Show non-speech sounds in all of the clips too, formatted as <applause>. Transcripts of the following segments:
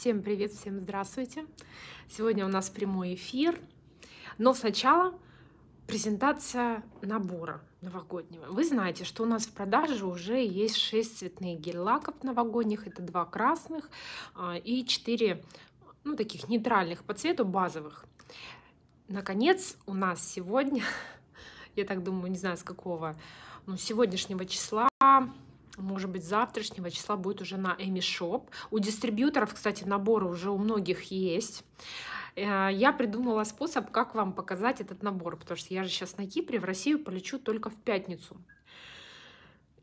Всем привет, всем здравствуйте. Сегодня у нас прямой эфир, но сначала презентация набора новогоднего. Вы знаете, что у нас в продаже уже есть 6 цветных гель-лаков новогодних, это два красных а, и 4 ну, таких нейтральных по цвету базовых. Наконец, у нас сегодня, <laughs> я так думаю, не знаю с какого, ну, сегодняшнего числа может быть, завтрашнего числа будет уже на Эми Шоп. У дистрибьюторов, кстати, наборы уже у многих есть. Э, я придумала способ, как вам показать этот набор, потому что я же сейчас на Кипре, в Россию полечу только в пятницу.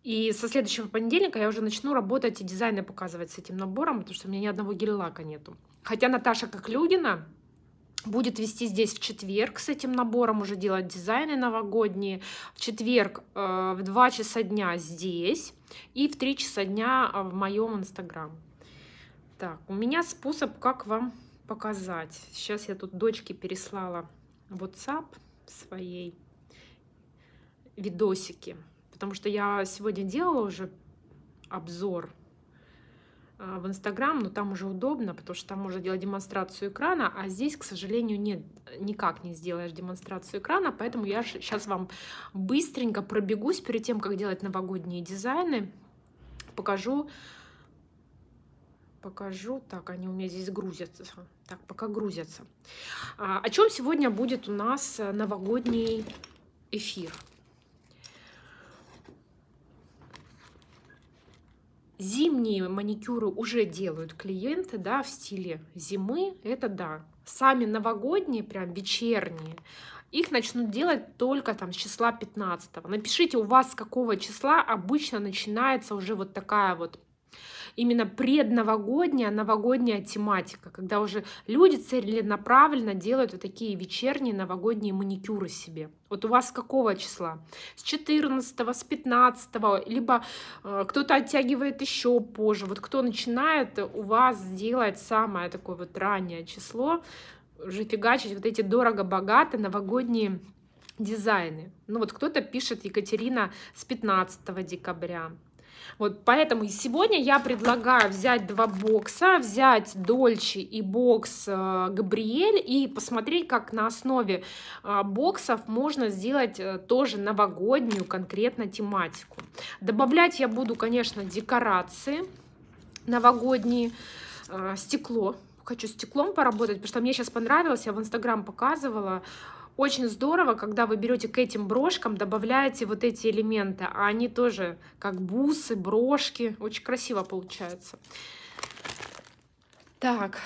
И со следующего понедельника я уже начну работать и дизайны показывать с этим набором, потому что у меня ни одного гель-лака нету. Хотя Наташа Коклюгина, будет вести здесь в четверг с этим набором, уже делать дизайны новогодние. В четверг э, в 2 часа дня здесь и в 3 часа дня э, в моем инстаграм. Так, у меня способ, как вам показать. Сейчас я тут дочке переслала WhatsApp своей видосики, потому что я сегодня делала уже обзор а, в Инстаграм, но там уже удобно, потому что там можно делать демонстрацию экрана, а здесь, к сожалению, нет, никак не сделаешь демонстрацию экрана, поэтому я сейчас вам быстренько пробегусь перед тем, как делать новогодние дизайны, покажу, покажу, так, они у меня здесь грузятся, так, пока грузятся. А, о чем сегодня будет у нас новогодний эфир? Зимние маникюры уже делают клиенты, да, в стиле зимы, это да. Сами новогодние, прям вечерние, их начнут делать только там с числа 15. Напишите, у вас с какого числа обычно начинается уже вот такая вот именно предновогодняя, новогодняя тематика, когда уже люди целенаправленно делают вот такие вечерние новогодние маникюры себе. Вот у вас какого числа? С 14, с 15, либо э, кто-то оттягивает еще позже. Вот кто начинает у вас делать самое такое вот раннее число, уже фигачить вот эти дорого богатые новогодние дизайны. Ну вот кто-то пишет Екатерина с 15 декабря, вот поэтому сегодня я предлагаю взять два бокса, взять Дольче и бокс э, Габриэль и посмотреть, как на основе э, боксов можно сделать э, тоже новогоднюю конкретно тематику. Добавлять я буду, конечно, декорации новогодние, стекло. Хочу стеклом поработать, потому что мне сейчас понравилось, я в Инстаграм показывала, очень здорово, когда вы берете к этим брошкам, добавляете вот эти элементы, а они тоже как бусы, брошки. Очень красиво получается. Так,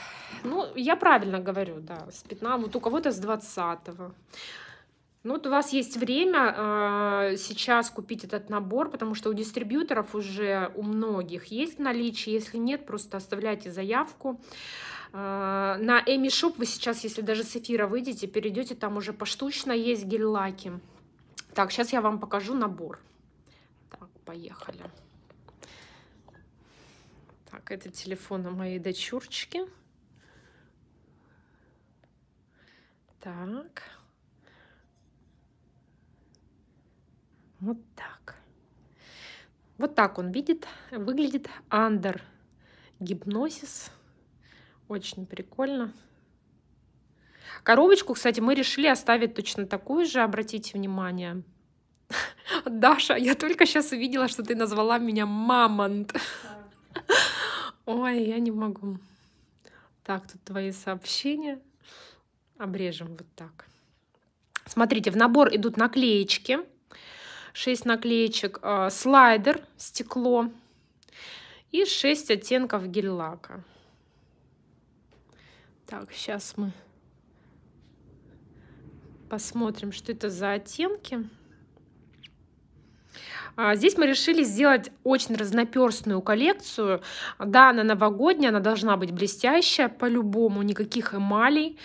ну, я правильно говорю, да, с 15, вот у кого-то с 20 -го. Ну, вот у вас есть время э, сейчас купить этот набор, потому что у дистрибьюторов уже у многих есть наличие. Если нет, просто оставляйте заявку. А, на Эми Шоп вы сейчас, если даже с эфира выйдете, перейдете, там уже поштучно есть гель-лаки. Так, сейчас я вам покажу набор. Так, поехали. Так, это телефон моей дочурочки. Так. Вот так. Вот так он видит, выглядит. Under гипнозис. Очень прикольно. Коробочку, кстати, мы решили оставить точно такую же, обратите внимание. <laughs> Даша, я только сейчас увидела, что ты назвала меня мамонт. <laughs> Ой, я не могу. Так, тут твои сообщения. Обрежем вот так. Смотрите, в набор идут наклеечки. 6 наклеечек. Э, слайдер, стекло. И 6 оттенков гель-лака. Так, сейчас мы посмотрим, что это за оттенки. А, здесь мы решили сделать очень разноперстную коллекцию. Да, она новогодняя, она должна быть блестящая по-любому, никаких эмалей.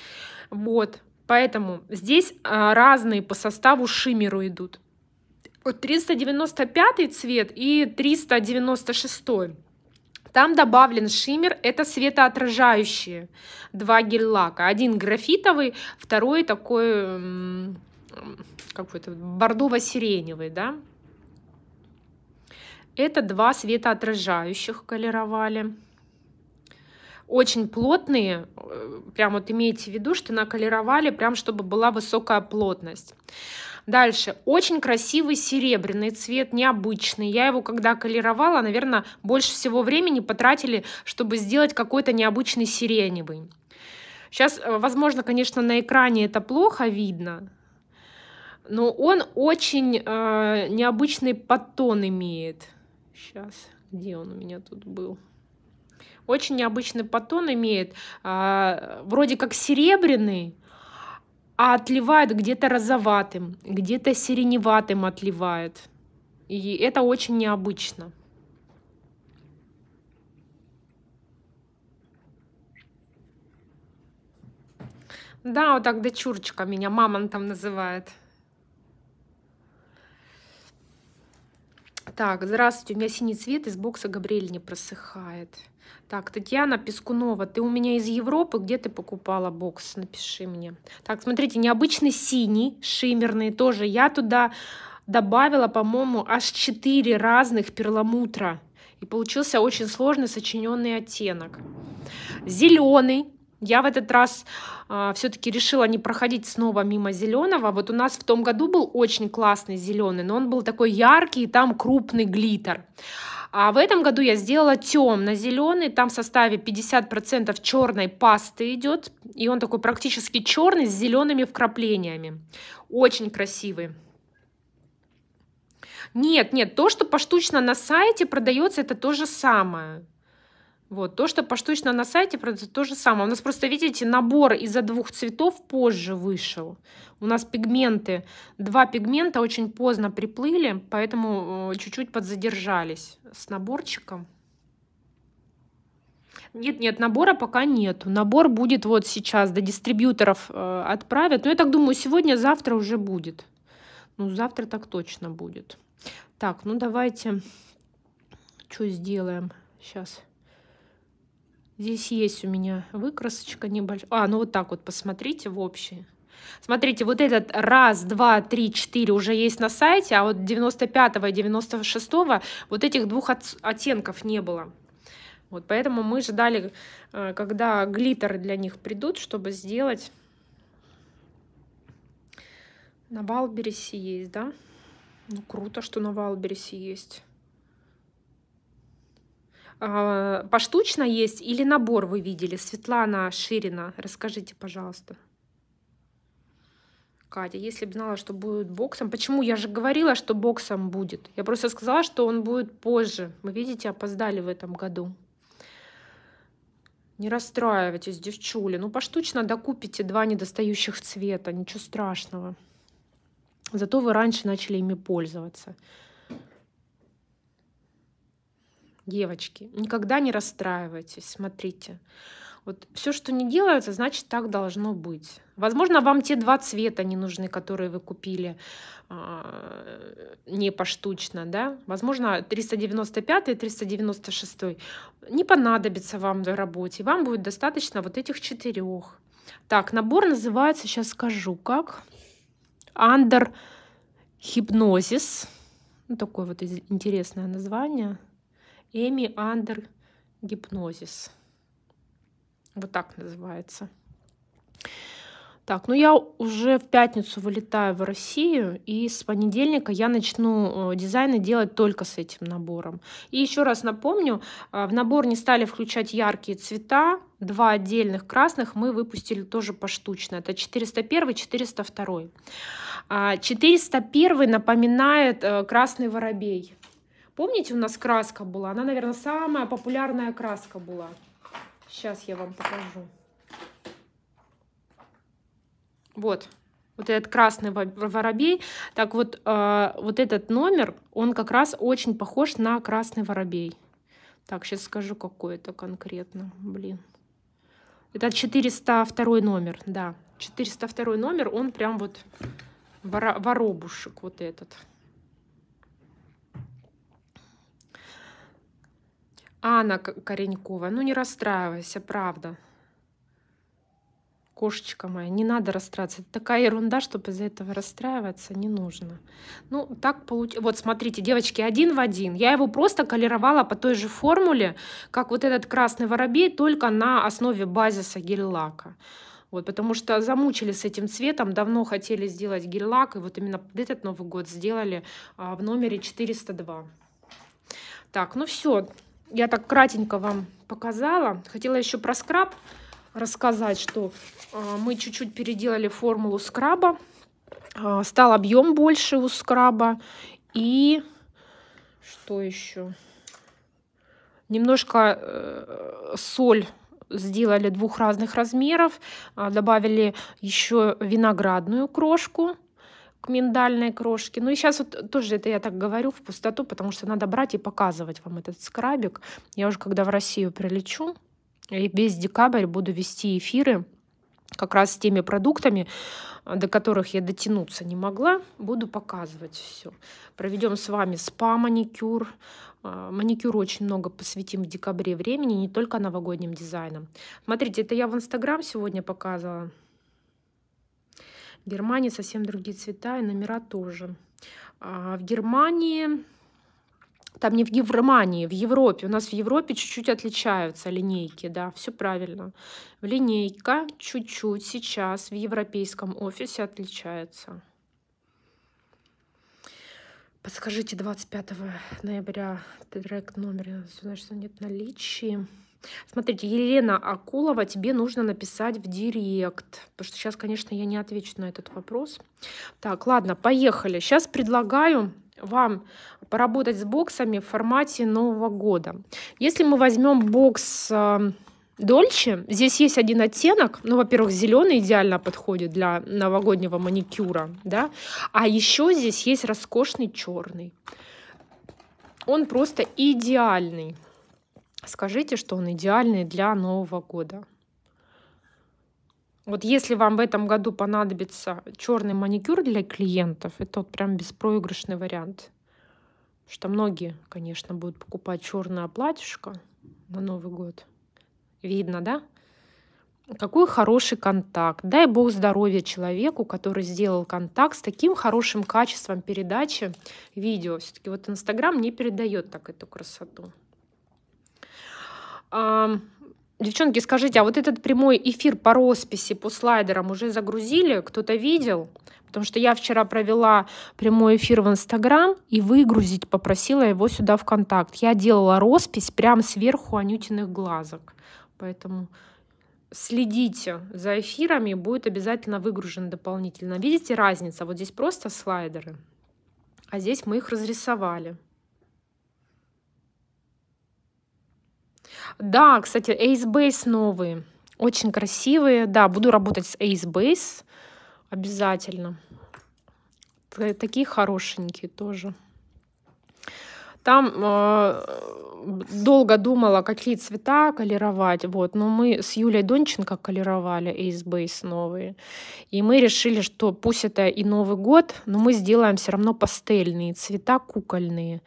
Вот, поэтому здесь а, разные по составу шиммеру идут. Вот 395 цвет и 396. Там добавлен шиммер, это светоотражающие два гель-лака. Один графитовый, второй такой какой-то бордово-сиреневый, да. Это два светоотражающих колеровали. Очень плотные, э, прям вот имейте в виду, что наколеровали, прям чтобы была высокая плотность. Дальше. Очень красивый серебряный цвет, необычный. Я его когда колеровала, наверное, больше всего времени потратили, чтобы сделать какой-то необычный сиреневый. Сейчас, э, возможно, конечно, на экране это плохо видно, но он очень э, необычный подтон имеет. Сейчас, где он у меня тут был? Очень необычный подтон имеет, э, вроде как серебряный, а отливает где-то розоватым, где-то сиреневатым отливает. И это очень необычно. Да, вот так дочурочка меня мамонтом называет. Так, здравствуйте, у меня синий цвет из бокса Габриэль не просыхает. Так, Татьяна Пескунова, ты у меня из Европы, где ты покупала бокс? Напиши мне. Так, смотрите, необычный синий, шиммерный тоже. Я туда добавила, по-моему, аж 4 разных перламутра. И получился очень сложный сочиненный оттенок. Зеленый, я в этот раз э, а, все-таки решила не проходить снова мимо зеленого. Вот у нас в том году был очень классный зеленый, но он был такой яркий, и там крупный глиттер. А в этом году я сделала темно-зеленый, там в составе 50% черной пасты идет, и он такой практически черный с зелеными вкраплениями. Очень красивый. Нет, нет, то, что поштучно на сайте продается, это то же самое. Вот. То, что поштучно на сайте продается, то же самое. У нас просто, видите, набор из-за двух цветов позже вышел. У нас пигменты, два пигмента очень поздно приплыли, поэтому э, чуть-чуть подзадержались с наборчиком. Нет, нет, набора пока нету. Набор будет вот сейчас, до дистрибьюторов э, отправят. Но я так думаю, сегодня, завтра уже будет. Ну, завтра так точно будет. Так, ну давайте, что сделаем сейчас. Здесь есть у меня выкрасочка небольшая. А, ну вот так вот посмотрите в общей. Смотрите, вот этот раз, два, три, четыре уже есть на сайте, а вот 95 и 96 вот этих двух оттенков не было. Вот поэтому мы ждали, э, когда глиттеры для них придут, чтобы сделать. На Валбересе есть, да? Ну, круто, что на Валбересе есть. А, поштучно есть или набор вы видели? Светлана Ширина, расскажите, пожалуйста. Катя, если бы знала, что будет боксом. Почему? Я же говорила, что боксом будет. Я просто сказала, что он будет позже. Вы видите, опоздали в этом году. Не расстраивайтесь, девчули. Ну, поштучно докупите два недостающих цвета. Ничего страшного. Зато вы раньше начали ими пользоваться девочки, никогда не расстраивайтесь, смотрите. Вот все, что не делается, значит, так должно быть. Возможно, вам те два цвета не нужны, которые вы купили э, не поштучно, да? Возможно, 395 и 396 не понадобится вам в работе. Вам будет достаточно вот этих четырех. Так, набор называется, сейчас скажу как, Under Hypnosis. Ну, такое вот интересное название. Эми Андер Гипнозис. Вот так называется. Так, ну я уже в пятницу вылетаю в Россию, и с понедельника я начну э, дизайны делать только с этим набором. И еще раз напомню, э, в набор не стали включать яркие цвета, два отдельных красных мы выпустили тоже поштучно. Это 401 и 402. 401 напоминает э, красный воробей. Помните, у нас краска была? Она, наверное, самая популярная краска была. Сейчас я вам покажу. Вот, вот этот красный воробей. Так вот, э, вот этот номер, он как раз очень похож на красный воробей. Так, сейчас скажу, какой это конкретно. Блин. Это 402 номер, да. 402 номер, он прям вот воробушек вот этот. Анна Коренькова, ну не расстраивайся, правда. Кошечка моя, не надо расстраиваться. Это такая ерунда, чтобы из-за этого расстраиваться не нужно. Ну, так получилось. Вот смотрите, девочки, один в один. Я его просто колеровала по той же формуле, как вот этот красный воробей, только на основе базиса гель-лака. Вот, потому что замучили с этим цветом, давно хотели сделать гель-лак, и вот именно под этот Новый год сделали а, в номере 402. Так, ну все, я так кратенько вам показала. Хотела еще про скраб рассказать, что а, мы чуть-чуть переделали формулу скраба. А, стал объем больше у скраба. И что еще? Немножко э, соль сделали двух разных размеров. А, добавили еще виноградную крошку к миндальной крошке. Ну и сейчас вот тоже это я так говорю в пустоту, потому что надо брать и показывать вам этот скрабик. Я уже когда в Россию прилечу, и весь декабрь буду вести эфиры как раз с теми продуктами, э, до которых я дотянуться не могла, буду показывать все. Проведем с вами спа-маникюр. Э, Маникюру очень много посвятим в декабре времени, не только новогодним дизайном. Смотрите, это я в Инстаграм сегодня показывала. В Германии совсем другие цвета и номера тоже. А, в Германии, там не в Германии, в Европе. У нас в Европе чуть-чуть отличаются линейки, да, все правильно. В Линейка чуть-чуть сейчас в европейском офисе отличается. Подскажите, 25 ноября трек номер, значит, нет наличия. Смотрите, Елена Акулова, тебе нужно написать в директ, потому что сейчас, конечно, я не отвечу на этот вопрос. Так, ладно, поехали. Сейчас предлагаю вам поработать с боксами в формате Нового года. Если мы возьмем бокс э, Дольче, здесь есть один оттенок, ну, во-первых, зеленый идеально подходит для новогоднего маникюра, да, а еще здесь есть роскошный черный. Он просто идеальный скажите, что он идеальный для Нового года. Вот если вам в этом году понадобится черный маникюр для клиентов, это вот прям беспроигрышный вариант. Потому что многие, конечно, будут покупать черное платьишко на Новый год. Видно, да? Какой хороший контакт. Дай бог здоровья человеку, который сделал контакт с таким хорошим качеством передачи видео. Все-таки вот Инстаграм не передает так эту красоту. Девчонки, скажите, а вот этот прямой эфир по росписи, по слайдерам уже загрузили? Кто-то видел? Потому что я вчера провела прямой эфир в Инстаграм и выгрузить попросила его сюда в Контакт. Я делала роспись прямо сверху анютиных глазок. Поэтому следите за эфирами, будет обязательно выгружен дополнительно. Видите разницу? Вот здесь просто слайдеры, а здесь мы их разрисовали. Да, кстати, Ace Base новые. Очень красивые. Да, буду работать с Ace Base обязательно. Такие хорошенькие тоже. Там э, долго думала, какие цвета колеровать, вот, но мы с Юлей Донченко колеровали Ace Base новые, и мы решили, что пусть это и Новый год, но мы сделаем все равно пастельные цвета, кукольные.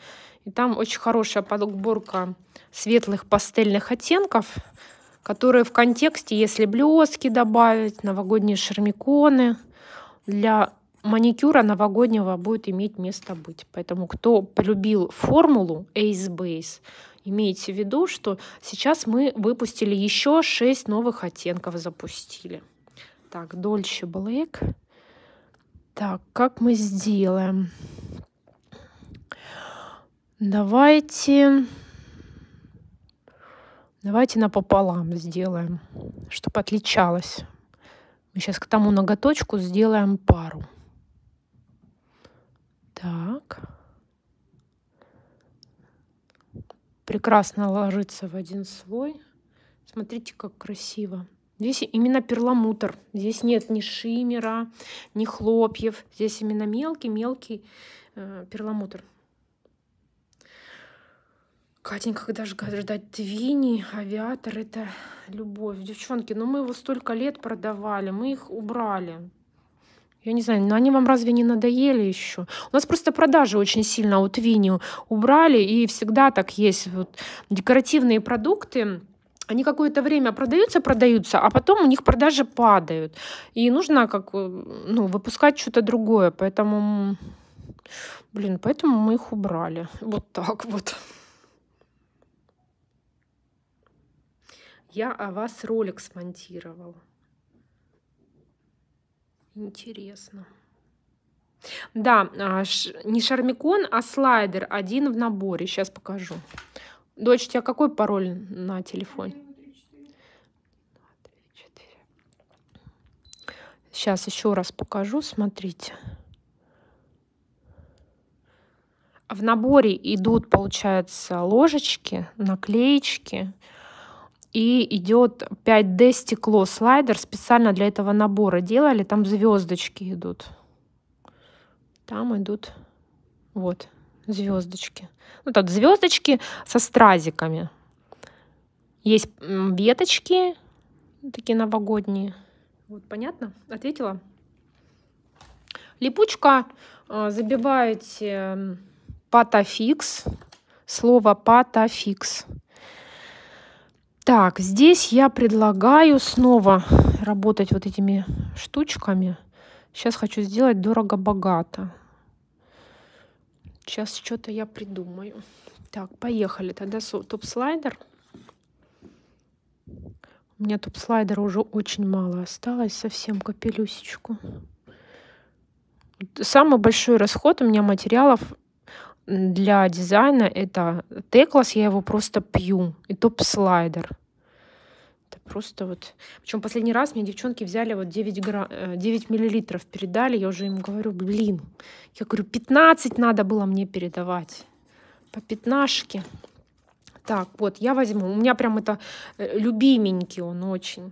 И там очень хорошая подборка светлых пастельных оттенков, которые в контексте, если блески добавить, новогодние шармиконы, для маникюра новогоднего будет иметь место быть. Поэтому кто полюбил формулу Ace Base, Имейте в виду, что сейчас мы выпустили еще 6 новых оттенков, запустили. Так, Дольче Блэк. Так, как мы сделаем? Давайте... Давайте напополам сделаем, чтобы отличалось. Мы сейчас к тому ноготочку сделаем пару. Так. прекрасно ложится в один слой. Смотрите, как красиво. Здесь именно перламутр. Здесь нет ни шиммера, ни хлопьев. Здесь именно мелкий-мелкий э, перламутр. Катенька, когда же ждать Твини, авиатор, это любовь. Девчонки, ну мы его столько лет продавали, мы их убрали. Я не знаю, но ну, они вам разве не надоели еще? У нас просто продажи очень сильно от Вини убрали, и всегда так есть. Вот, декоративные продукты, они какое-то время продаются, продаются, а потом у них продажи падают. И нужно как, ну, выпускать что-то другое. Поэтому, блин, поэтому мы их убрали. Вот так вот. Я о вас ролик смонтировала. Интересно. Да, а, не шармикон, а слайдер один в наборе. Сейчас покажу. Дочь, у тебя какой пароль на телефоне? Сейчас еще раз покажу, смотрите. В наборе идут, получается, ложечки, наклеечки и идет 5D стекло слайдер. Специально для этого набора делали. Там звездочки идут. Там идут вот звездочки. Ну, тут звездочки со стразиками. Есть веточки такие новогодние. Вот, понятно? Ответила? Липучка э, забиваете патофикс, слово патофикс. Так, здесь я предлагаю снова работать вот этими штучками. Сейчас хочу сделать дорого-богато. Сейчас что-то я придумаю. Так, поехали. Тогда топ-слайдер. У меня топ-слайдера уже очень мало осталось, совсем капелюсечку. Самый большой расход у меня материалов для дизайна это теклас, я его просто пью, и топ-слайдер. Это просто вот... Причем последний раз мне девчонки взяли вот 9, гра... 9 э, миллилитров, передали, я уже им говорю, блин, я говорю, 15 надо было мне передавать. По пятнашке. Так, вот, я возьму. У меня прям это э, любименький он очень.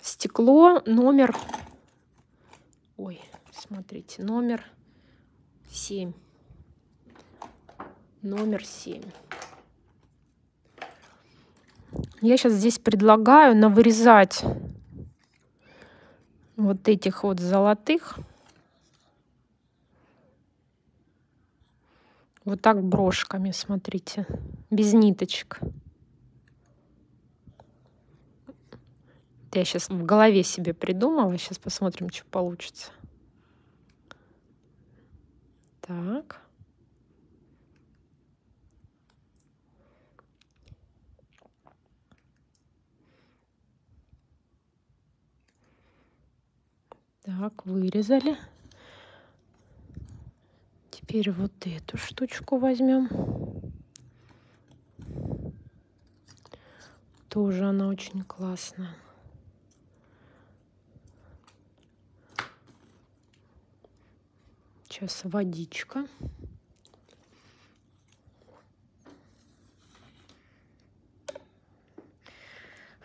Стекло номер... Ой, смотрите, номер 7 номер 7. Я сейчас здесь предлагаю навырезать вот этих вот золотых. Вот так брошками, смотрите, без ниточек. я сейчас в голове себе придумала. Сейчас посмотрим, что получится. Так. Так, вырезали. Теперь вот эту штучку возьмем. Тоже она очень классная. Сейчас водичка. Водичка.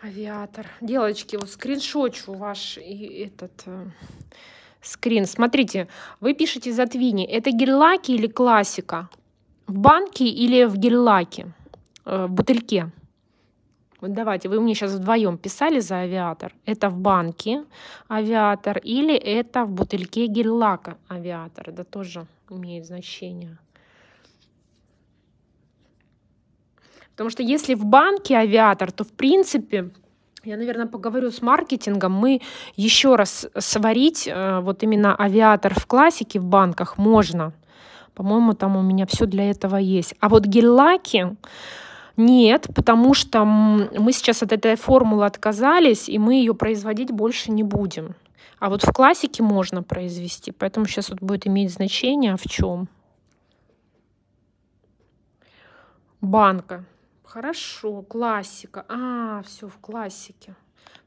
Авиатор. Девочки, вот скриншочу ваш и этот э, скрин. Смотрите, вы пишете за Твини. Это гель-лаки или классика? В банке или в гель-лаке? Э, в бутыльке? Вот давайте, вы мне сейчас вдвоем писали за авиатор. Это в банке авиатор или это в бутыльке гель-лака авиатор? Это тоже имеет значение. Потому что если в банке авиатор, то в принципе я, наверное, поговорю с маркетингом. Мы еще раз сварить э, вот именно авиатор в классике в банках можно. По-моему, там у меня все для этого есть. А вот гель-лаки нет, потому что мы сейчас от этой формулы отказались, и мы ее производить больше не будем. А вот в классике можно произвести, поэтому сейчас вот будет иметь значение в чем. Банка. Хорошо, классика. А, все в классике.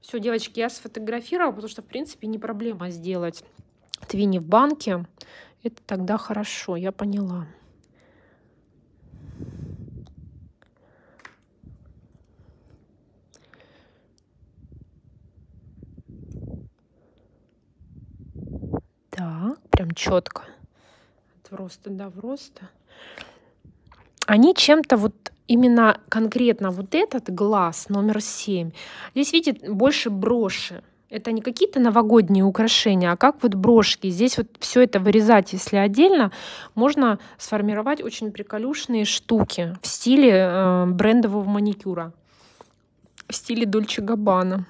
Все, девочки, я сфотографировала, потому что, в принципе, не проблема сделать твини в банке. Это тогда хорошо, я поняла. Да, прям четко. От роста до вроста. Они чем-то вот именно конкретно вот этот глаз номер семь здесь видит больше броши. Это не какие-то новогодние украшения, а как вот брошки. Здесь вот все это вырезать, если отдельно, можно сформировать очень приколюшные штуки в стиле э, брендового маникюра, в стиле Дольче Габбана.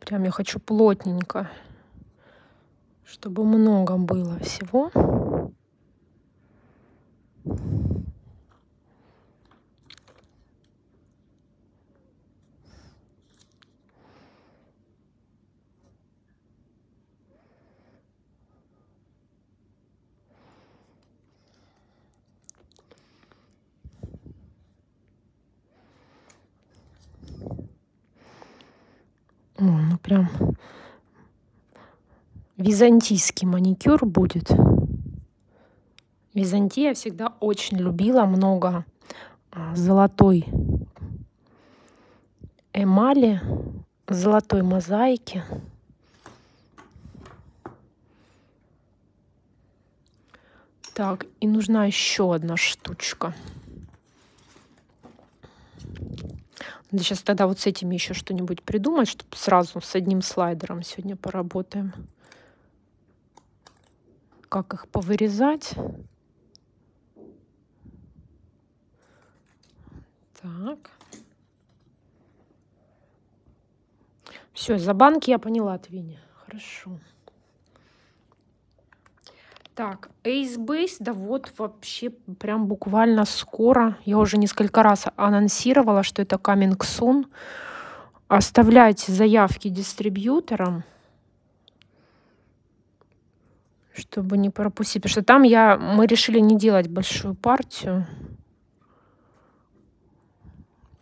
Прям я хочу плотненько чтобы много было всего. О, ну прям византийский маникюр будет византия всегда очень любила много а, золотой эмали золотой мозаики так и нужна еще одна штучка Надо сейчас тогда вот с этими еще что-нибудь придумать, чтобы сразу с одним слайдером сегодня поработаем как их повырезать. Так. Все, за банки я поняла Твиня. Хорошо. Так, Ace Base, да вот вообще прям буквально скоро. Я уже несколько раз анонсировала, что это coming soon. Оставляйте заявки дистрибьюторам чтобы не пропустить. Потому что там я, мы решили не делать большую партию.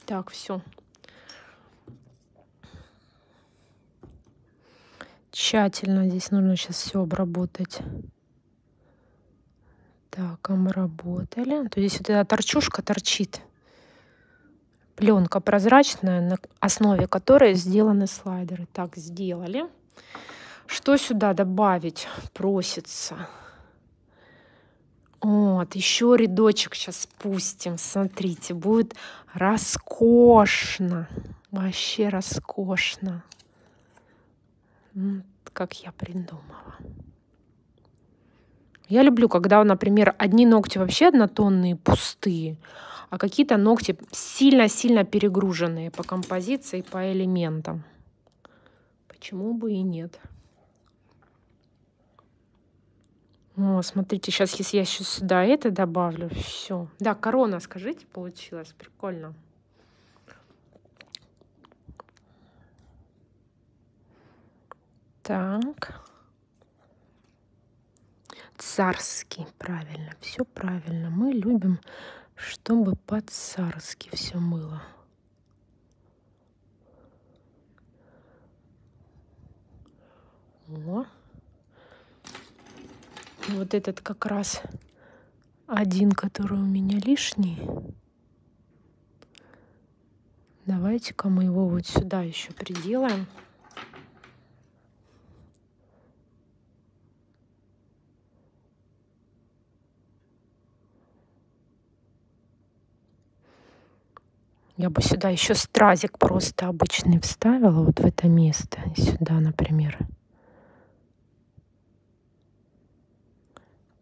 Так, все. Тщательно здесь нужно сейчас все обработать. Так, обработали. То здесь вот эта торчушка торчит. Пленка прозрачная, на основе которой сделаны слайдеры. Так, сделали. Что сюда добавить просится? Вот, еще рядочек сейчас спустим. Смотрите, будет роскошно. Вообще роскошно. Как я придумала. Я люблю, когда, например, одни ногти вообще однотонные, пустые, а какие-то ногти сильно-сильно перегруженные по композиции, по элементам. Почему бы и нет? О, смотрите, сейчас если я сейчас сюда это добавлю, все. Да, корона, скажите, получилось Прикольно. Так. Царский, правильно, все правильно. Мы любим, чтобы по-царски все было. О. Вот этот как раз один, который у меня лишний. Давайте-ка мы его вот сюда еще приделаем. Я бы сюда еще стразик просто обычный вставила вот в это место. Сюда, например.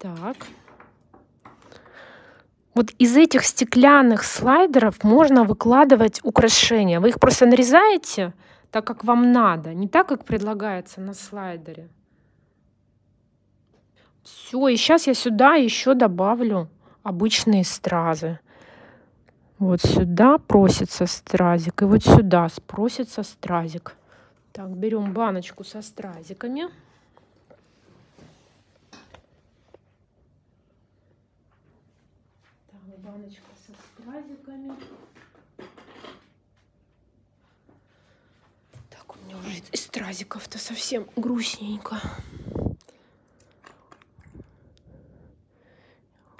Так. Вот из этих стеклянных слайдеров можно выкладывать украшения. Вы их просто нарезаете так, как вам надо, не так, как предлагается на слайдере. Все, и сейчас я сюда еще добавлю обычные стразы. Вот сюда просится стразик, и вот сюда спросится стразик. Так, берем баночку со стразиками. баночка со стразиками. Так, у меня уже из стразиков-то совсем грустненько.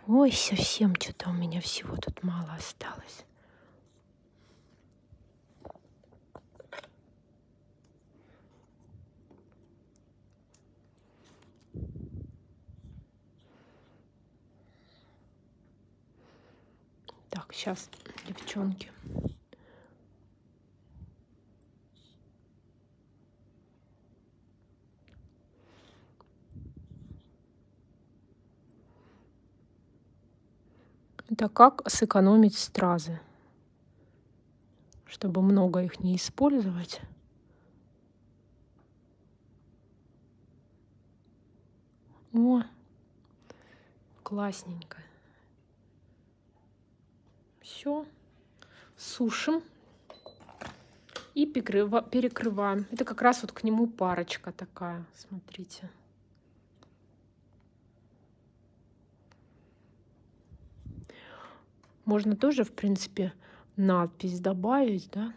Ой, совсем что-то у меня всего тут мало осталось. Так, сейчас, девчонки. Это как сэкономить стразы, чтобы много их не использовать. О, классненько. Все сушим и перекрываем. Это как раз вот к нему парочка такая, смотрите. Можно тоже, в принципе, надпись добавить, да?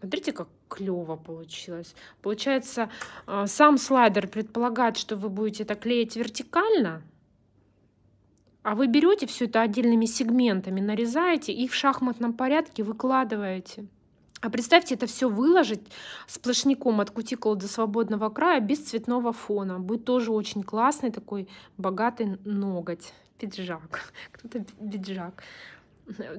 Смотрите, как клево получилось. Получается, а, сам слайдер предполагает, что вы будете это клеить вертикально, а вы берете все это отдельными сегментами, нарезаете и в шахматном порядке выкладываете. А представьте, это все выложить сплошняком от кутикулы до свободного края без цветного фона. Будет тоже очень классный такой богатый ноготь, пиджак. <laughs> Кто-то пиджак.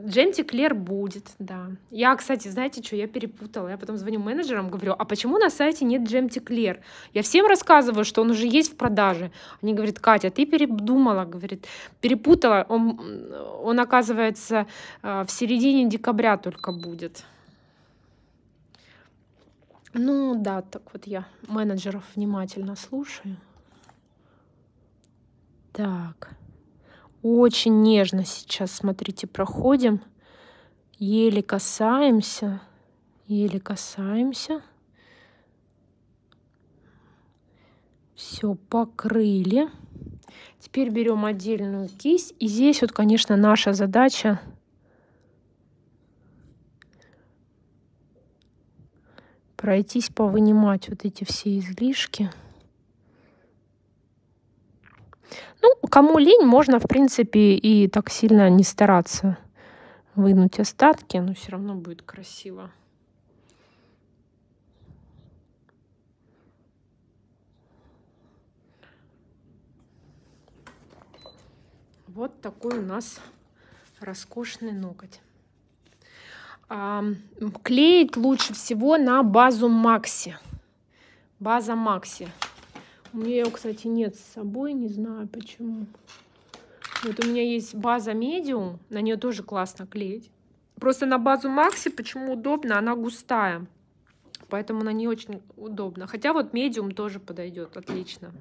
Дженти Клер будет, да. Я, кстати, знаете что, я перепутала. Я потом звоню менеджерам, говорю, а почему на сайте нет Джемти Клер? Я всем рассказываю, что он уже есть в продаже. Они говорят, Катя, ты передумала, говорит, перепутала. Он, он оказывается, э, в середине декабря только будет. Ну да, так вот я менеджеров внимательно слушаю. Так очень нежно сейчас, смотрите, проходим. Еле касаемся, еле касаемся. Все, покрыли. Теперь берем отдельную кисть. И здесь вот, конечно, наша задача пройтись, повынимать вот эти все излишки. Ну, кому лень, можно, в принципе, и так сильно не стараться вынуть остатки, но все равно будет красиво. Вот такой у нас роскошный ноготь. А, клеить лучше всего на базу Макси. База Макси. У меня его, кстати, нет с собой, не знаю почему. Вот у меня есть база медиум, на нее тоже классно клеить. Просто на базу Макси, почему удобно, она густая. Поэтому на ней очень удобно. Хотя вот медиум тоже подойдет отлично.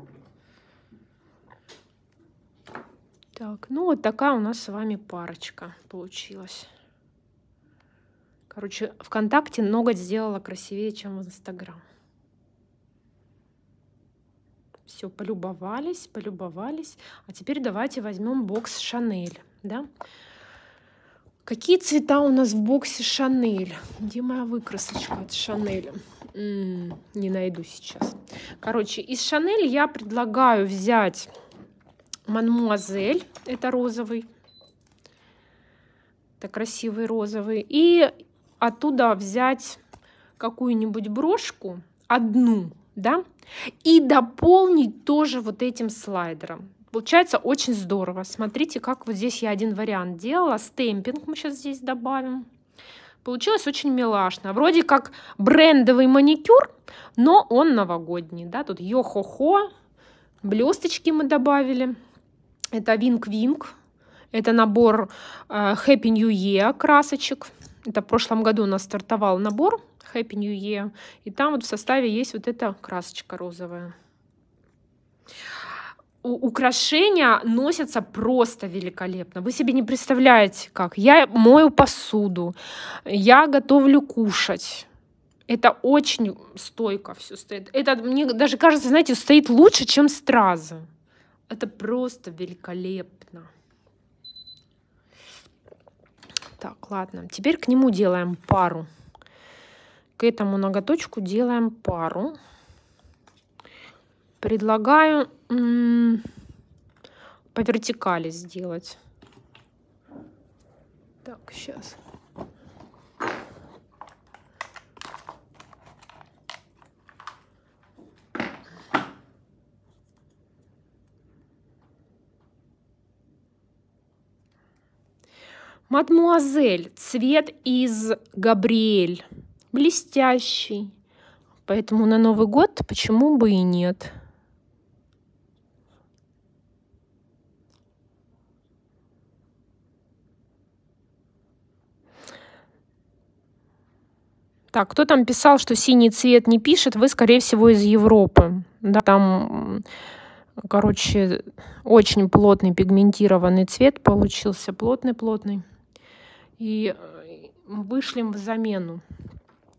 Так, ну вот такая у нас с вами парочка получилась. Короче, ВКонтакте ноготь сделала красивее, чем в Инстаграм. Все, полюбовались, полюбовались. А теперь давайте возьмем бокс Шанель. Да? Какие цвета у нас в боксе Шанель? Где моя выкрасочка от Шанель? не найду сейчас. Короче, из Шанель я предлагаю взять Мадмуазель. Это розовый. Это красивый розовый. И оттуда взять какую-нибудь брошку. Одну да, и дополнить тоже вот этим слайдером. Получается очень здорово. Смотрите, как вот здесь я один вариант делала. Стемпинг мы сейчас здесь добавим. Получилось очень милашно. Вроде как брендовый маникюр, но он новогодний. Да? Тут йо-хо-хо, блесточки мы добавили. Это винг-винг. Это набор э, Happy New Year красочек. Это в прошлом году у нас стартовал набор Happy New Year. И там вот в составе есть вот эта красочка розовая. Украшения носятся просто великолепно. Вы себе не представляете, как. Я мою посуду, я готовлю кушать. Это очень стойко все стоит. Это, мне даже кажется, знаете, стоит лучше, чем стразы. Это просто великолепно. Так, ладно. Теперь к нему делаем пару. К этому ноготочку делаем пару. Предлагаю по вертикали сделать. Так, сейчас. Мадмуазель, цвет из Габриэль блестящий. Поэтому на Новый год почему бы и нет. Так, кто там писал, что синий цвет не пишет, вы, скорее всего, из Европы. Да, там, короче, очень плотный пигментированный цвет получился, плотный-плотный. И э, вышли в замену.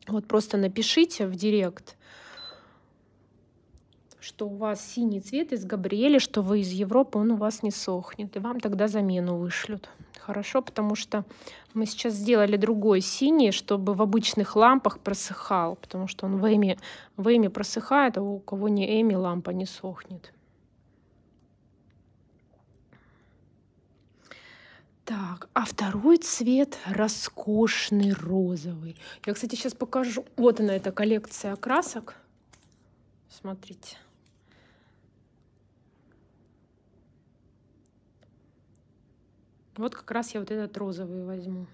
Вот просто напишите в директ, что у вас синий цвет из Габриэля, что вы из Европы, он у вас не сохнет. И вам тогда замену вышлют. Хорошо, потому что мы сейчас сделали другой синий, чтобы в обычных лампах просыхал, потому что он в Эми, в Эми просыхает, а у кого не Эми лампа не сохнет. Так, а второй цвет роскошный розовый. Я, кстати, сейчас покажу. Вот она, эта коллекция красок. Смотрите. Вот как раз я вот этот розовый возьму.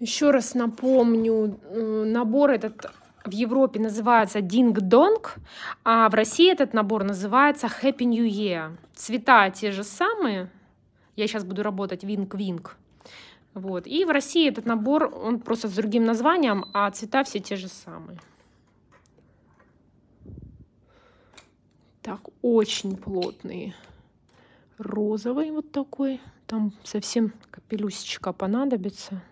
Еще раз напомню, э, набор этот в Европе называется динг-донг, а в России этот набор называется Happy New Year. Цвета те же самые. Я сейчас буду работать винг-винг. Вот. И в России этот набор, он просто с другим названием, а цвета все те же самые. Так, очень плотные. Розовый вот такой. Там совсем капелюсечка понадобится.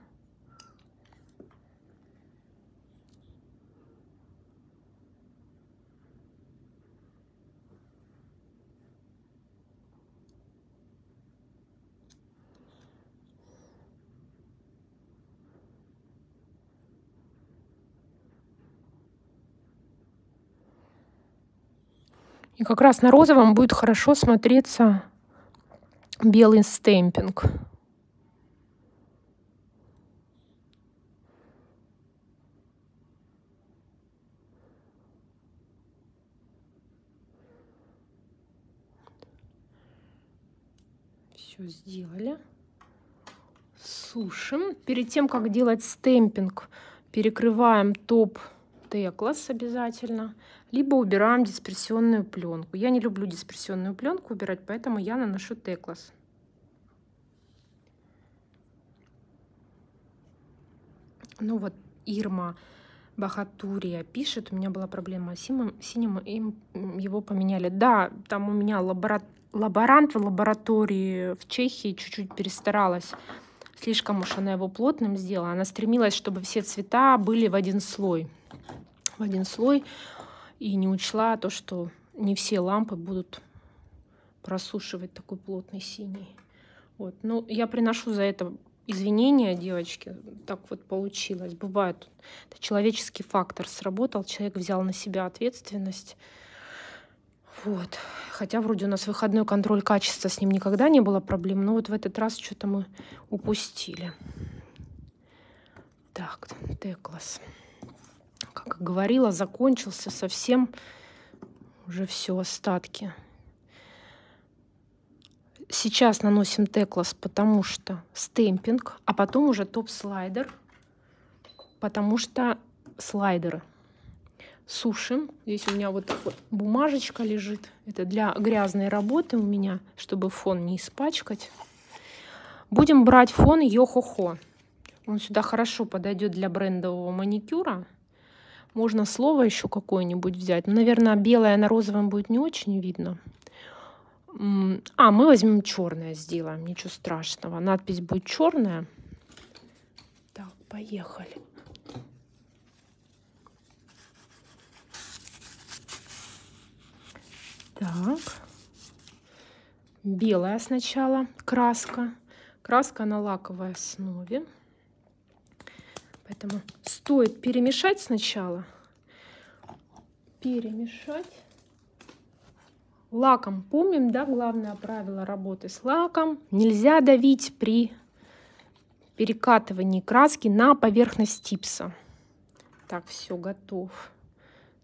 И как раз на розовом будет хорошо смотреться белый стемпинг. Все сделали. Сушим. Перед тем, как делать стемпинг, перекрываем топ Т-класс обязательно. Либо убираем дисперсионную пленку. Я не люблю дисперсионную пленку убирать, поэтому я наношу теклас. Ну вот Ирма Бахатурия пишет, у меня была проблема с синим, синим им его поменяли. Да, там у меня лабора... лаборант в лаборатории в Чехии чуть-чуть перестаралась. Слишком уж она его плотным сделала. Она стремилась, чтобы все цвета были в один слой. В один слой и не учла то, что не все лампы будут просушивать такой плотный синий. Вот. Ну, я приношу за это извинения, девочки. Так вот получилось. Бывает. Это человеческий фактор сработал. Человек взял на себя ответственность. Вот. Хотя вроде у нас выходной контроль качества, с ним никогда не было проблем. Но вот в этот раз что-то мы упустили. Так, Теклас как говорила, закончился совсем уже все остатки. Сейчас наносим теклас, потому что стемпинг, а потом уже топ-слайдер, потому что слайдеры. Сушим. Здесь у меня вот такая бумажечка лежит. Это для грязной работы у меня, чтобы фон не испачкать. Будем брать фон Йохохо. Он сюда хорошо подойдет для брендового маникюра. Можно слово еще какое-нибудь взять. но, ну, наверное, белое на розовом будет не очень видно. А, мы возьмем черное сделаем, ничего страшного. Надпись будет черная. Так, поехали. Так. Белая сначала краска. Краска на лаковой основе. Поэтому стоит перемешать сначала. Перемешать. Лаком помним, да, главное правило работы с лаком. Нельзя давить при перекатывании краски на поверхность типса. Так, все, готов.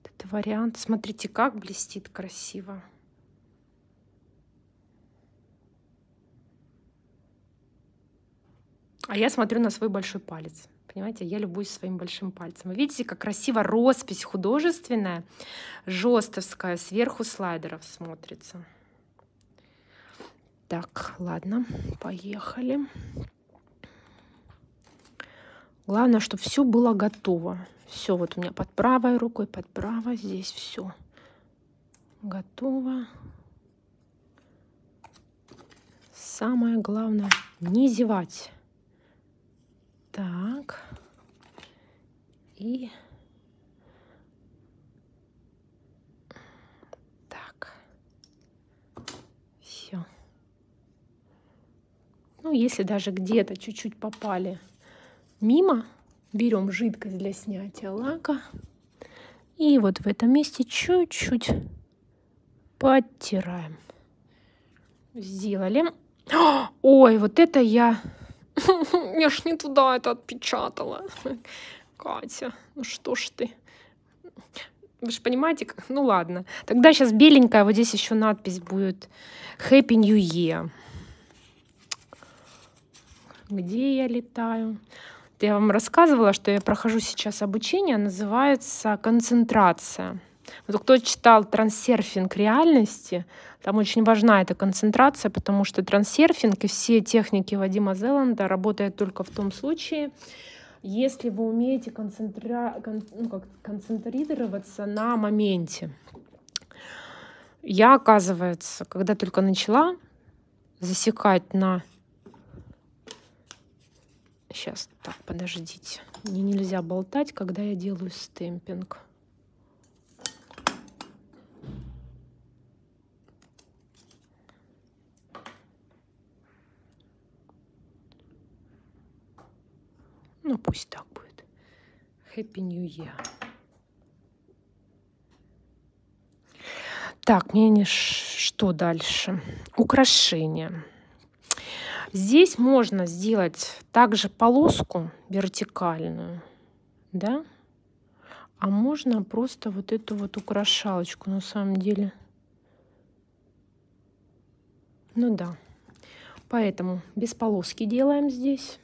Это вариант. Смотрите, как блестит красиво. А я смотрю на свой большой палец. Понимаете, я любуюсь своим большим пальцем. Вы видите, как красиво роспись художественная, жестовская, сверху слайдеров смотрится. Так, ладно, поехали. Главное, чтобы все было готово. Все, вот у меня под правой рукой, под правой здесь все готово. Самое главное не зевать. Так. И... Так. Все. Ну, если даже где-то чуть-чуть попали мимо, берем жидкость для снятия лака. И вот в этом месте чуть-чуть подтираем. Сделали. Ой, вот это я <laughs> Я ж не туда это отпечатала. Катя, ну что ж ты? Вы же понимаете, как... ну ладно. Тогда сейчас беленькая, вот здесь еще надпись будет Happy New Year. Где я летаю? Я вам рассказывала, что я прохожу сейчас обучение, называется концентрация. Вот кто читал трансерфинг реальности, там очень важна эта концентрация, потому что трансерфинг и все техники Вадима Зеланда работают только в том случае, если вы умеете концентра... кон... ну, как... концентрироваться на моменте. Я, оказывается, когда только начала засекать на... Сейчас, так, подождите. Мне нельзя болтать, когда я делаю стемпинг. Ну, пусть так будет. Happy New Year. Так, мне не что дальше? Украшения. Здесь можно сделать также полоску вертикальную, да? А можно просто вот эту вот украшалочку, на самом деле. Ну да. Поэтому без полоски делаем здесь.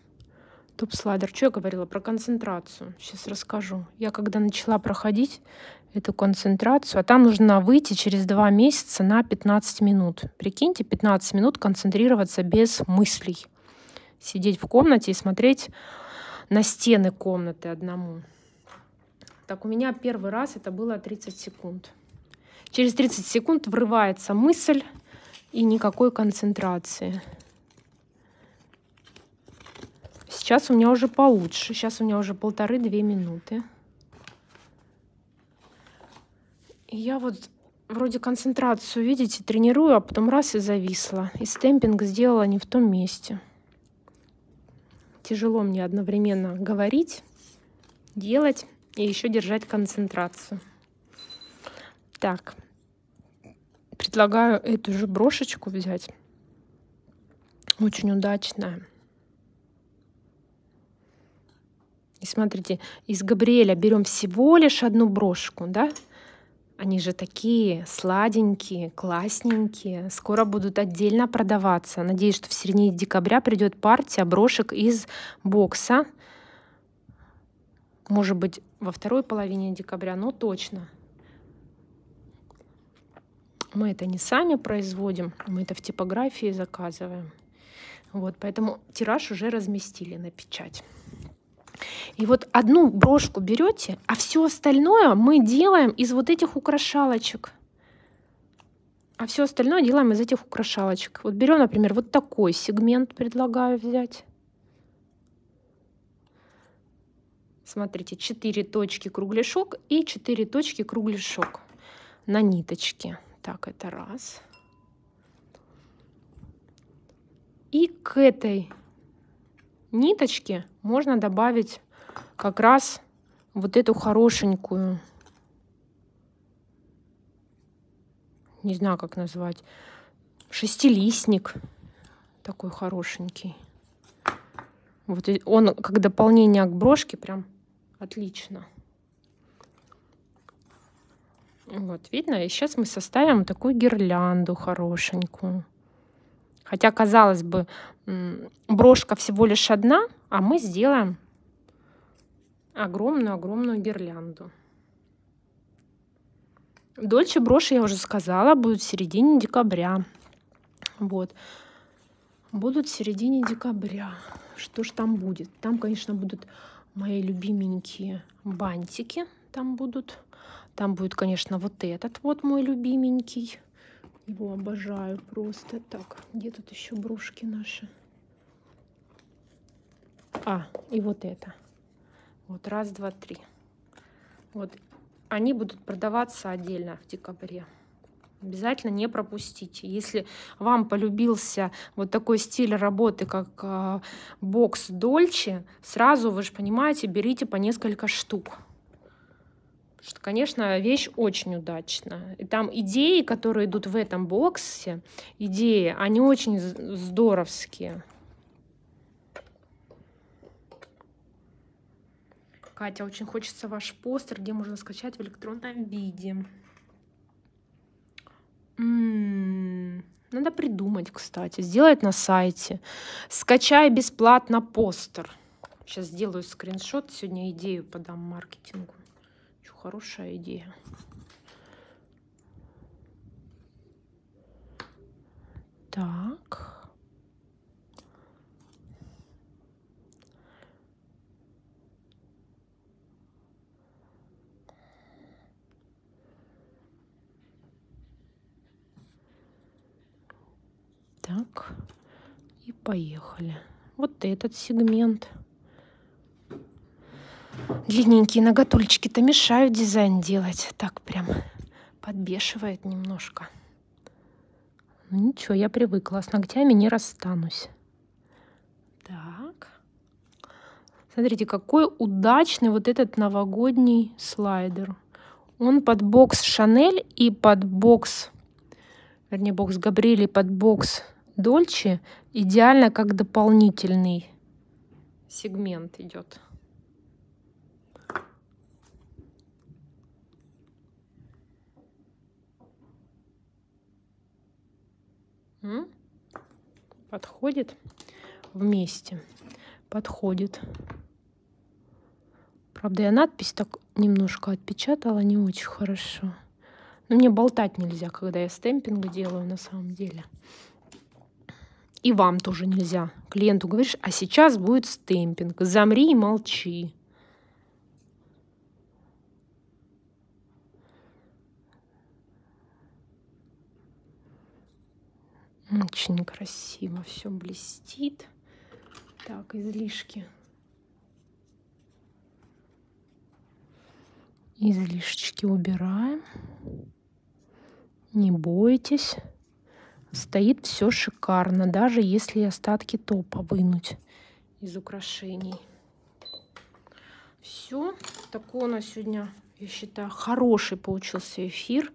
YouTube сладер. Что я говорила про концентрацию? Сейчас расскажу. Я когда начала проходить эту концентрацию, а там нужно выйти через два месяца на 15 минут. Прикиньте, 15 минут концентрироваться без мыслей. Сидеть в комнате и смотреть на стены комнаты одному. Так у меня первый раз это было 30 секунд. Через 30 секунд врывается мысль и никакой концентрации. Сейчас у меня уже получше. Сейчас у меня уже полторы-две минуты. И я вот вроде концентрацию, видите, тренирую, а потом раз и зависла. И стемпинг сделала не в том месте. Тяжело мне одновременно говорить, делать и еще держать концентрацию. Так, предлагаю эту же брошечку взять. Очень удачная. И смотрите, из Габриэля берем всего лишь одну брошку, да? Они же такие сладенькие, классненькие. Скоро будут отдельно продаваться. Надеюсь, что в середине декабря придет партия брошек из бокса. Может быть, во второй половине декабря, но точно. Мы это не сами производим, мы это в типографии заказываем. Вот, поэтому тираж уже разместили на печать. И вот одну брошку берете, а все остальное мы делаем из вот этих украшалочек. А все остальное делаем из этих украшалочек. Вот берем, например, вот такой сегмент предлагаю взять. Смотрите, 4 точки кругляшок и 4 точки кругляшок на ниточке. Так, это раз. И к этой ниточки можно добавить как раз вот эту хорошенькую. Не знаю, как назвать. Шестилистник такой хорошенький. Вот он как дополнение к брошке прям отлично. Вот, видно? И сейчас мы составим такую гирлянду хорошенькую. Хотя, казалось бы, брошка всего лишь одна, а мы сделаем огромную-огромную гирлянду. Дольче броши, я уже сказала, будут в середине декабря. Вот. Будут в середине декабря. Что ж там будет? Там, конечно, будут мои любименькие бантики. Там будут. Там будет, конечно, вот этот вот мой любименький. Его обожаю просто. Так, где тут еще брошки наши? А, и вот это. Вот раз, два, три. Вот они будут продаваться отдельно в декабре. Обязательно не пропустите. Если вам полюбился вот такой стиль работы, как э, бокс Дольче, сразу, вы же понимаете, берите по несколько штук что, конечно, вещь очень удачна. И там идеи, которые идут в этом боксе, идеи, они очень здоровские. Катя, очень хочется ваш постер, где можно скачать в электронном виде. М -м -м. Надо придумать, кстати. Сделать на сайте. Скачай бесплатно постер. Сейчас сделаю скриншот. Сегодня идею подам маркетингу хорошая идея. Так. Так. И поехали. Вот этот сегмент длинненькие ноготульчики-то мешают дизайн делать. Так прям подбешивает немножко. Ну ничего, я привыкла. С ногтями не расстанусь. Так. Смотрите, какой удачный вот этот новогодний слайдер. Он под бокс Шанель и под бокс, вернее, бокс Габриэли, под бокс Дольче идеально как дополнительный сегмент идет. Подходит вместе. Подходит. Правда, я надпись так немножко отпечатала, не очень хорошо. Но мне болтать нельзя, когда я стемпинг делаю на самом деле. И вам тоже нельзя. Клиенту говоришь, а сейчас будет стемпинг. Замри и молчи. Очень красиво все блестит. Так, излишки. Излишечки убираем. Не бойтесь. Стоит все шикарно, даже если остатки топа вынуть из украшений. Все. Такой у нас сегодня, я считаю, хороший получился эфир.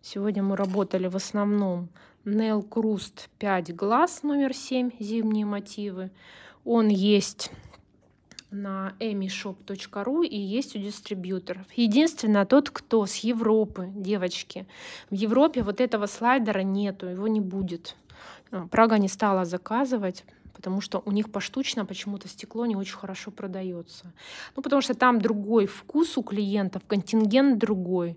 Сегодня мы работали в основном Nail Crust 5 глаз номер 7, зимние мотивы. Он есть на emishop.ru и есть у дистрибьюторов. Единственное, тот, кто с Европы, девочки. В Европе вот этого слайдера нету, его не будет. А, Прага не стала заказывать, потому что у них поштучно почему-то стекло не очень хорошо продается. Ну, потому что там другой вкус у клиентов, контингент другой.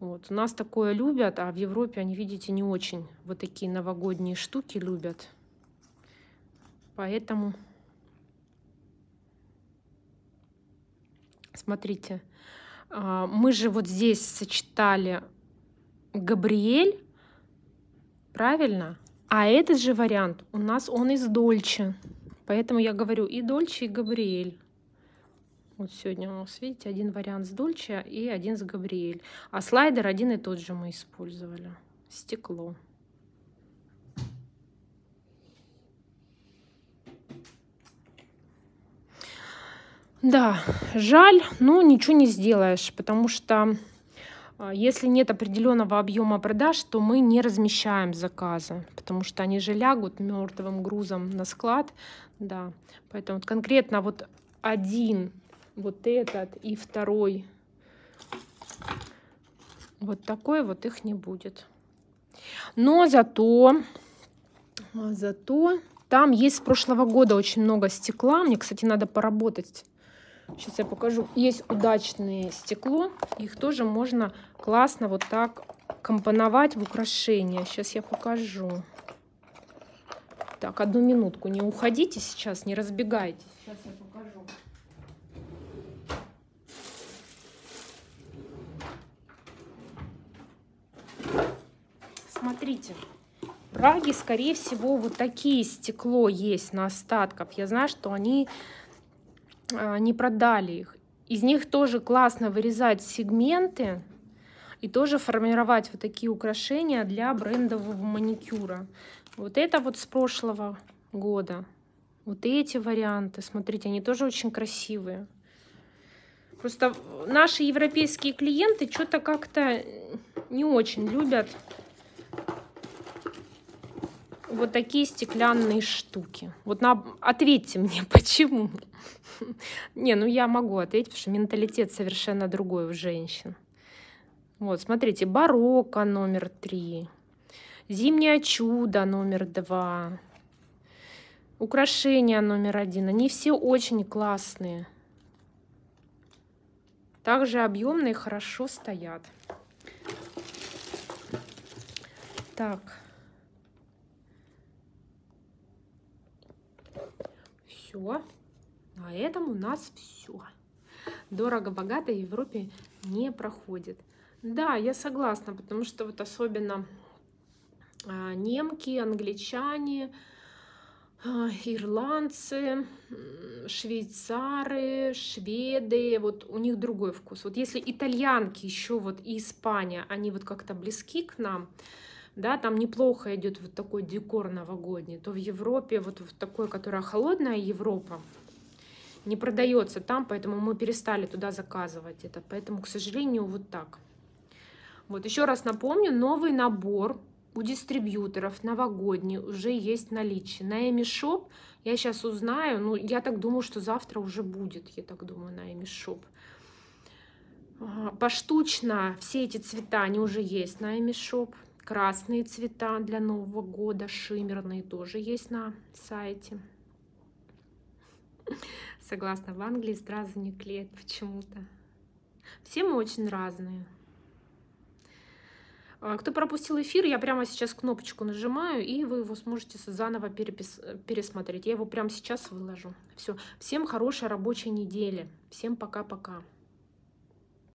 Вот. У нас такое любят, а в Европе они, видите, не очень вот такие новогодние штуки любят. Поэтому смотрите, а, мы же вот здесь сочетали Габриэль, правильно? А этот же вариант у нас он из Дольче. Поэтому я говорю и Дольче, и Габриэль. Вот сегодня у нас, видите, один вариант с Дольче и один с Габриэль. А слайдер один и тот же мы использовали. Стекло. Да, жаль, но ничего не сделаешь, потому что а, если нет определенного объема продаж, то мы не размещаем заказы, потому что они же лягут мертвым грузом на склад. Да. Поэтому вот конкретно вот один вот этот и второй вот такой вот их не будет. Но зато, зато там есть с прошлого года очень много стекла. Мне, кстати, надо поработать. Сейчас я покажу. Есть удачное стекло. Их тоже можно классно вот так компоновать в украшения. Сейчас я покажу. Так, одну минутку. Не уходите сейчас, не разбегайтесь. Сейчас я покажу. смотрите. Браги, скорее всего, вот такие стекло есть на остатках. Я знаю, что они а, не продали их. Из них тоже классно вырезать сегменты и тоже формировать вот такие украшения для брендового маникюра. Вот это вот с прошлого года. Вот эти варианты, смотрите, они тоже очень красивые. Просто наши европейские клиенты что-то как-то не очень любят вот такие стеклянные штуки. Вот на... ответьте мне, <laughs> почему? Не, ну я могу ответить, потому что менталитет совершенно другой у женщин. Вот, смотрите, барокко номер три, зимнее чудо номер два, украшения номер один. Они все очень классные. Также объемные, хорошо стоят. Так. все. На этом у нас все. Дорого-богато в Европе не проходит. Да, я согласна, потому что вот особенно а, немки, англичане, а, ирландцы, швейцары, шведы, вот у них другой вкус. Вот если итальянки еще вот и Испания, они вот как-то близки к нам, да, там неплохо идет вот такой декор новогодний, то в Европе, вот в такой, которая холодная Европа, не продается там, поэтому мы перестали туда заказывать это. Поэтому, к сожалению, вот так. Вот, еще раз напомню, новый набор у дистрибьюторов новогодний уже есть наличие. На Эмишоп я сейчас узнаю, ну, я так думаю, что завтра уже будет, я так думаю, на Эмишоп. А, поштучно все эти цвета, они уже есть на Эмишоп. Красные цвета для Нового года, шиммерные тоже есть на сайте. <laughs> согласно в Англии сразу не клеят почему-то. Все мы очень разные. А, кто пропустил эфир, я прямо сейчас кнопочку нажимаю, и вы его сможете заново перепис... пересмотреть. Я его прямо сейчас выложу. Все. Всем хорошей рабочей недели. Всем пока-пока.